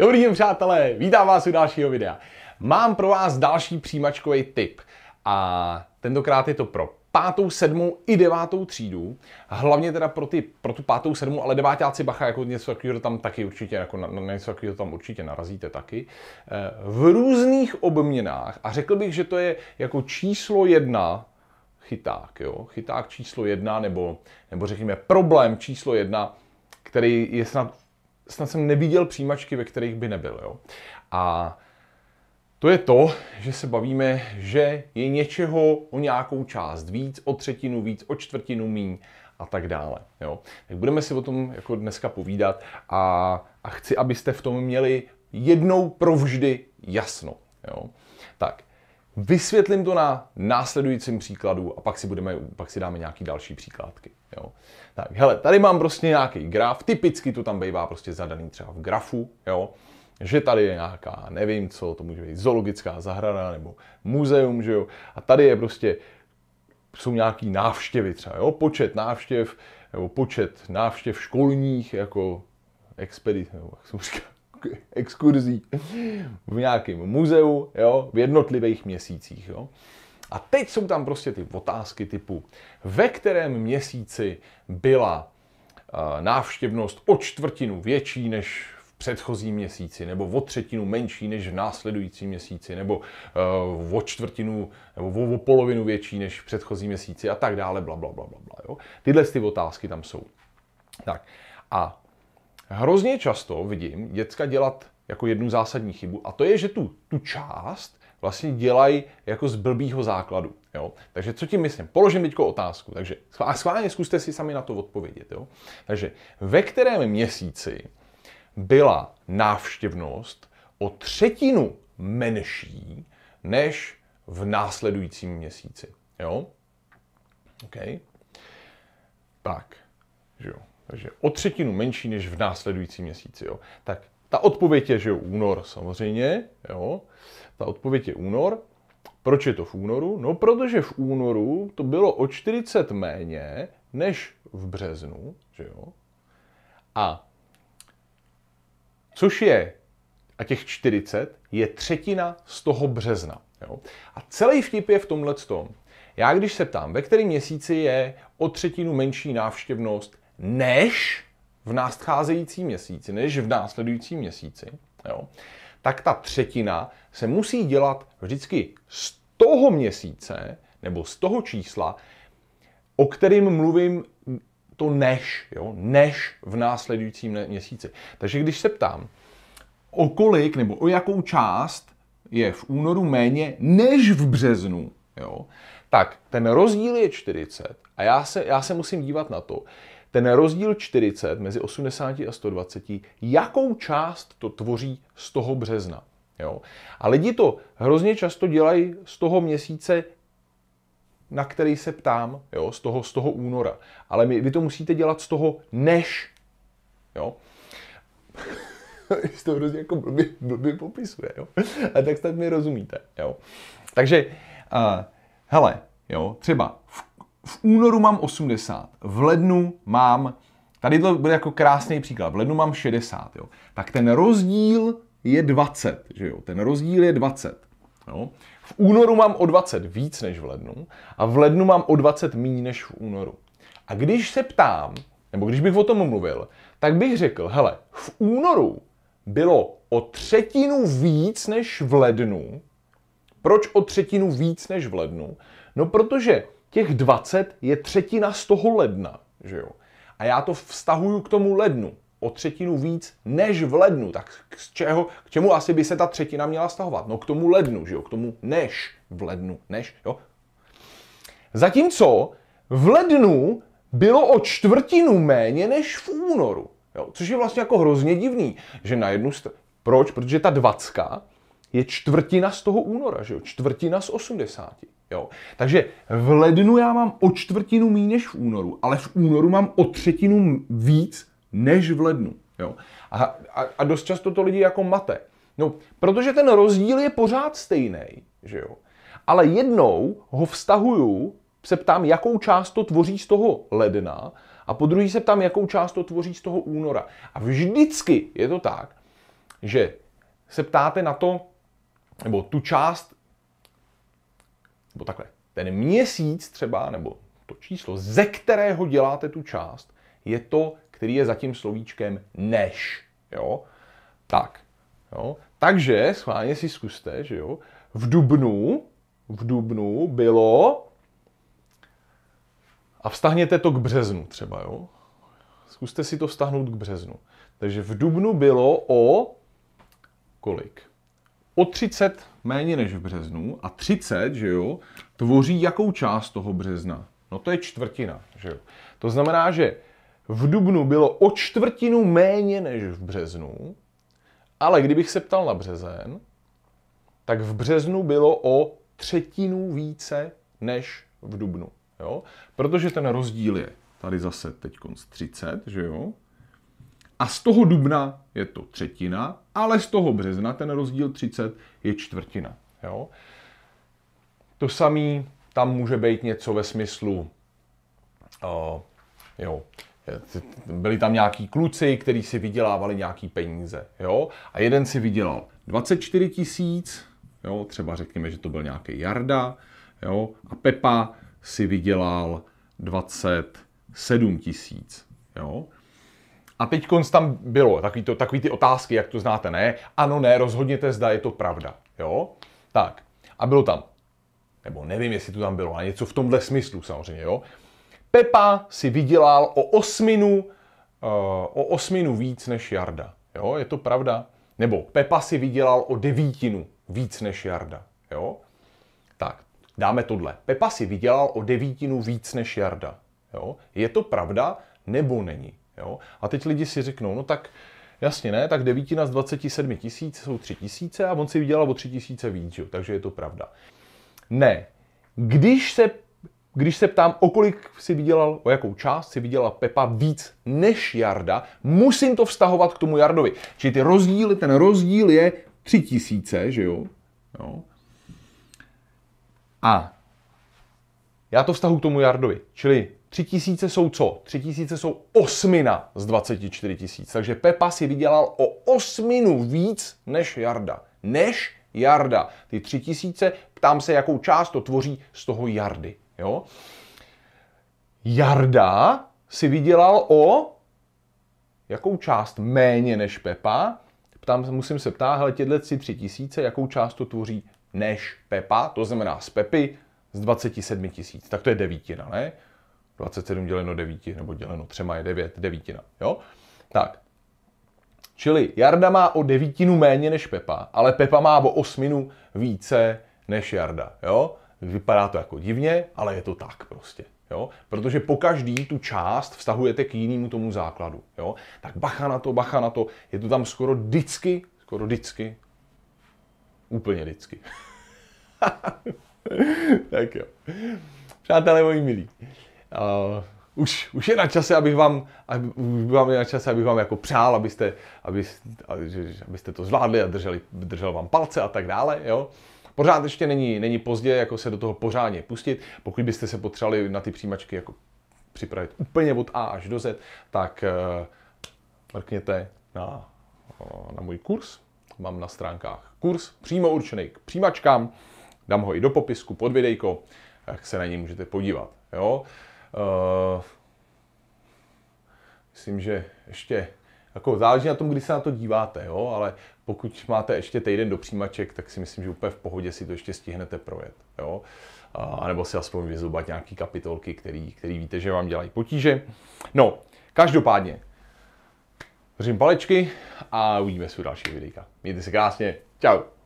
Dobrý den přátelé, vítám vás u dalšího videa. Mám pro vás další přijímačkový tip a tentokrát je to pro pátou, sedmou i devátou třídu. Hlavně teda pro, ty, pro tu pátou, sedmou, ale devátáci bacha, jako něco takového tam taky určitě, jako na, na něco takového tam určitě narazíte taky. Eh, v různých obměnách, a řekl bych, že to je jako číslo jedna chyták, jo? chyták číslo jedna, nebo, nebo řekněme problém číslo jedna, který je snad snad jsem neviděl přijímačky, ve kterých by nebyl. Jo? A to je to, že se bavíme, že je něčeho o nějakou část víc, o třetinu víc, o čtvrtinu míň a tak dále. Jo? Tak budeme si o tom jako dneska povídat a, a chci, abyste v tom měli jednou provždy jasno. Jo? Tak, Vysvětlím to na následujícím příkladu a pak si, budeme, pak si dáme nějaký další příkladky. Jo. Tak, hele, tady mám prostě nějaký graf, typicky to tam bývá prostě zadaný třeba v grafu, jo. Že tady je nějaká, nevím co, to může být zoologická zahrada nebo muzeum, že jo. A tady je prostě, jsou nějaký návštěvy třeba, jo, počet návštěv, nebo počet návštěv školních, jako expedice, nebo jak jsem říkal, exkurzí v nějakém muzeu, jo, v jednotlivých měsících. Jo. A teď jsou tam prostě ty otázky typu, ve kterém měsíci byla eh, návštěvnost o čtvrtinu větší než v předchozím měsíci, nebo o třetinu menší než v následujícím měsíci, nebo eh, o čtvrtinu, nebo o polovinu větší než v předchozím měsíci a tak dále, bla, bla, bla, bla, bla jo. Tyhle ty otázky tam jsou. Tak. A Hrozně často vidím děcka dělat jako jednu zásadní chybu a to je, že tu, tu část vlastně dělají jako z blbýho základu. Jo? Takže co tím myslím? Položím teď otázku. Takže a schválně zkuste si sami na to odpovědět. Jo? Takže ve kterém měsíci byla návštěvnost o třetinu menší než v následujícím měsíci. Jo? OK. Tak, že jo takže o třetinu menší než v následujícím měsíci. Jo. Tak ta odpověď je, že únor samozřejmě, jo. Ta odpověď je únor. Proč je to v únoru? No, protože v únoru to bylo o 40 méně než v březnu, že jo. A což je, a těch 40 je třetina z toho března. Jo. A celý vtip je v tomhle tom. Já když se ptám, ve kterém měsíci je o třetinu menší návštěvnost než v nástcházející měsíci, než v následujícím měsíci, jo, tak ta třetina se musí dělat vždycky z toho měsíce nebo z toho čísla, o kterým mluvím to než, jo, než v následujícím měsíci. Takže když se ptám, o kolik nebo o jakou část je v únoru méně než v březnu, jo, tak ten rozdíl je 40 a já se, já se musím dívat na to, ten rozdíl 40 mezi 80 a 120, jakou část to tvoří z toho března. Jo? A lidi to hrozně často dělají z toho měsíce na který se ptám, jo, z toho, z toho února. Ale my, vy to musíte dělat z toho než, jo. to hrozně jako blbě, blbě popisuje, jo. A tak snad mi rozumíte, jo. Takže, uh, hele, jo, třeba v v únoru mám 80, v lednu mám, tady to bude jako krásný příklad, v lednu mám 60, jo. Tak ten rozdíl je 20, že jo, ten rozdíl je 20. Jo. V únoru mám o 20 víc než v lednu a v lednu mám o 20 méně než v únoru. A když se ptám, nebo když bych o tom mluvil, tak bych řekl, hele, v únoru bylo o třetinu víc než v lednu. Proč o třetinu víc než v lednu? No protože těch 20 je třetina z toho ledna, že jo? A já to vztahuju k tomu lednu o třetinu víc než v lednu. Tak z čeho, k čemu asi by se ta třetina měla stahovat? No k tomu lednu, že jo? K tomu než v lednu, než, jo? Zatímco v lednu bylo o čtvrtinu méně než v únoru. Jo? Což je vlastně jako hrozně divný, že na jednu stranu... Proč? Protože ta dvacka je čtvrtina z toho února, že jo? čtvrtina z 80. Jo? Takže v lednu já mám o čtvrtinu méně než v únoru, ale v únoru mám o třetinu víc než v lednu. Jo? A, a, a dost často to lidi jako mate. No, protože ten rozdíl je pořád stejný, že jo? Ale jednou ho vztahuju, se ptám, jakou část to tvoří z toho ledna, a po druhý se ptám, jakou část to tvoří z toho února. A vždycky je to tak, že se ptáte na to, nebo tu část, nebo takhle, ten měsíc třeba, nebo to číslo, ze kterého děláte tu část, je to, který je za tím slovíčkem než. Jo? Tak. Jo? Takže schválně si zkuste, že jo, v dubnu, v dubnu bylo, a vztahněte to k březnu třeba, jo. Zkuste si to vztahnout k březnu. Takže v dubnu bylo o kolik? o 30 méně než v březnu a 30, že jo, tvoří jakou část toho března? No to je čtvrtina, že jo. To znamená, že v dubnu bylo o čtvrtinu méně než v březnu, ale kdybych se ptal na březen, tak v březnu bylo o třetinu více než v dubnu. Jo? Protože ten rozdíl je tady zase teď 30, že jo? A z toho dubna je to třetina, ale z toho března ten rozdíl 30 je čtvrtina. Jo? To samé tam může být něco ve smyslu, uh, jo, byli tam nějaký kluci, kteří si vydělávali nějaký peníze, jo, a jeden si vydělal 24 tisíc, jo, třeba řekněme, že to byl nějaký Jarda, jo, a Pepa si vydělal 27 tisíc, jo. A teď tam bylo takový, to, takový ty otázky, jak to znáte, ne? Ano, ne, rozhodněte, zda je to pravda. Jo? Tak. A bylo tam, nebo nevím, jestli to tam bylo, ale něco v tomhle smyslu samozřejmě, jo? Pepa si vydělal o osminu, uh, o osminu víc než Jarda. Jo, je to pravda. Nebo Pepa si vydělal o devítinu víc než Jarda. Jo? Tak, dáme tohle. Pepa si vydělal o devítinu víc než Jarda. Jo? Je to pravda nebo není? Jo? A teď lidi si řeknou, no tak jasně ne, tak devítina z 27 tisíc jsou 3 tisíce a on si vydělal o 3 tisíce víc, jo? takže je to pravda. Ne. Když se, když se ptám, o kolik si vydělal, o jakou část si vydělal Pepa víc než Jarda, musím to vztahovat k tomu Jardovi. Čili ty rozdíly, ten rozdíl je 3 tisíce, že jo? jo? A já to vztahu k tomu Jardovi. Čili 3 tisíce jsou co? 3 tisíce jsou osmina z 24 tisíc. Takže Pepa si vydělal o osminu víc než Jarda. Než Jarda. Ty 3 tisíce, ptám se, jakou část to tvoří z toho Jardy. Jo? Jarda si vydělal o jakou část méně než Pepa. Ptám, musím se ptát, hele, těhle tři tisíce, jakou část to tvoří než Pepa, to znamená z Pepy z 27 tisíc. Tak to je devítina, ne? 27 děleno 9 nebo děleno 3 je 9, devítina. Jo? Tak. Čili Jarda má o devítinu méně než Pepa, ale Pepa má o osminu více než Jarda. Jo? Vypadá to jako divně, ale je to tak prostě. Jo? Protože po každý tu část vztahujete k jinému tomu základu. Jo? Tak bacha na to, bacha na to. Je to tam skoro vždycky, skoro vždycky, úplně vždycky. tak jo. Přátelé moji milí, uh, už, už je na čase, abych vám, aby, vám je na čase, abych vám jako přál, abyste, aby, abyste to zvládli a drželi, držel vám palce a tak dále, jo. Pořád ještě není, není pozdě jako se do toho pořádně pustit. Pokud byste se potřebovali na ty přijímačky jako připravit úplně od A až do Z, tak uh, mrkněte na, eh, na můj kurz. Mám na stránkách kurz přímo určený k přijímačkám. Dám ho i do popisku pod videjko, tak se na něj můžete podívat. Jo? Uh, Eh, myslím, že ještě jako záleží na tom, kdy se na to díváte, jo? ale pokud máte ještě týden do přijímaček, tak si myslím, že úplně v pohodě si to ještě stihnete projet. Jo? A nebo si aspoň vyzubat nějaký kapitolky, který, který víte, že vám dělají potíže. No, každopádně, držím palečky a uvidíme se u dalších videa. Mějte se krásně, čau!